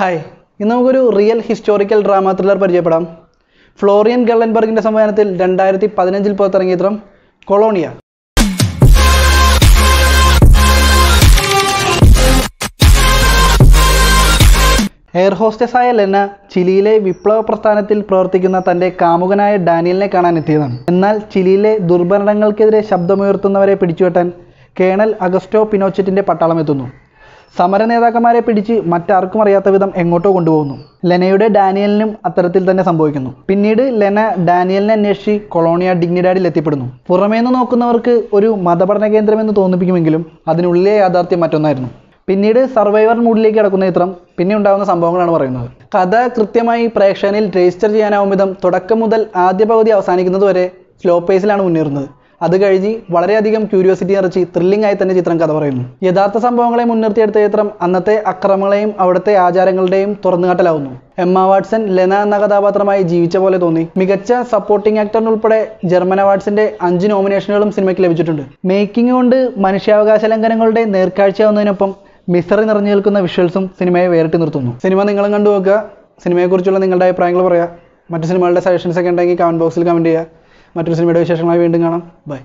hi ഇന്ന് നമുക്കൊരു real historical drama thriller പരിചയപ്പെടാം ഫ്ലോറിയൻ ഗള്ളൻബർഗിൻ്റെ സംവിധാനത്തിൽ രണ്ടായിരത്തി പതിനഞ്ചിൽ പുറത്തിറങ്ങിയ ചിത്രം കൊളോണിയ എയർ ആയ ലെന ചിലിയിലെ വിപ്ലവ പ്രസ്ഥാനത്തിൽ പ്രവർത്തിക്കുന്ന തന്റെ കാമുകനായ ഡാനിയലിനെ കാണാൻ എത്തിയതാണ് എന്നാൽ ചിലിയിലെ ദുർഭരണങ്ങൾക്കെതിരെ ശബ്ദമുയർത്തുന്നവരെ പിടിച്ചുവെട്ടാൻ കേണൽ അഗസ്റ്റോ പിനോച്ചറ്റിന്റെ പട്ടാളം എത്തുന്നു സമര നേതാക്കന്മാരെ പിടിച്ച് മറ്റാർക്കും അറിയാത്ത വിധം എങ്ങോട്ടോ കൊണ്ടുപോകുന്നു ലെനയുടെ ഡാനിയലിനും അത്തരത്തിൽ തന്നെ സംഭവിക്കുന്നു പിന്നീട് ലെന ഡാനിയലിനെ അന്വേഷിച്ച് കൊളോണിയ ഡിഗ്നിഡാഡിൽ എത്തിപ്പെടുന്നു പുറമേന്ന് നോക്കുന്നവർക്ക് ഒരു മതപഠന കേന്ദ്രമെന്ന് തോന്നിപ്പിക്കുമെങ്കിലും അതിനുള്ളിലെ യാഥാർത്ഥ്യം മറ്റൊന്നായിരുന്നു പിന്നീട് സർവൈവർ മൂഡിലേക്ക് കിടക്കുന്ന ചിത്രം പിന്നെ ഉണ്ടാകുന്ന സംഭവങ്ങളാണ് പറയുന്നത് കഥ കൃത്യമായി പ്രേക്ഷകനിൽ രജിസ്റ്റർ ചെയ്യാനാവും വിധം തുടക്കം മുതൽ ആദ്യ പകുതി അവസാനിക്കുന്നത് വരെ സ്ലോ പേസിലാണ് മുന്നേറുന്നത് അത് കഴിഞ്ഞ് വളരെയധികം ക്യൂരിയോസിറ്റി നിറച്ച് ത്രില്ലിംഗ് ആയി തന്നെ ചിത്രം കഥ പറയുന്നു യഥാർത്ഥ സംഭവങ്ങളെ മുൻനിർത്തിയെടുത്ത ചിത്രം അന്നത്തെ അക്രമങ്ങളെയും അവിടുത്തെ ആചാരങ്ങളുടെയും തുറന്നുകാട്ടലാവുന്നു എമ്മ വാട്സൺ ലെന എന്ന കഥാപാത്രമായി ജീവിച്ച പോലെ തോന്നി മികച്ച സപ്പോർട്ടിംഗ് ആക്ടറിനുൾപ്പെടെ ജർമ്മൻ അവാർഡ്സിന്റെ അഞ്ച് നോമിനേഷനുകളും സിനിമയ്ക്ക് ലഭിച്ചിട്ടുണ്ട് മേക്കിംഗ് കൊണ്ട് മനുഷ്യാവകാശ ലംഘനങ്ങളുടെ നേർക്കാഴ്ചയാവുന്നതിനൊപ്പം മിസറി നിറഞ്ഞു നിൽക്കുന്ന വിഷ്വൽസും സിനിമയെ വേറിട്ട് നിർത്തുന്നു സിനിമ നിങ്ങളും കണ്ടു നോക്കുക സിനിമയെക്കുറിച്ചുള്ള നിങ്ങളുടെ അഭിപ്രായങ്ങൾ പറയുക മറ്റു സിനിമകളുടെ സജഷൻസ് ഒക്കെ ഉണ്ടെങ്കിൽ കമൻറ്റ് ബോക്സിൽ കമൻറ്റ് ചെയ്യുക മറ്റൊരു സിനിമയുടെ വിശേഷങ്ങളായി വീണ്ടും കാണാം ബൈ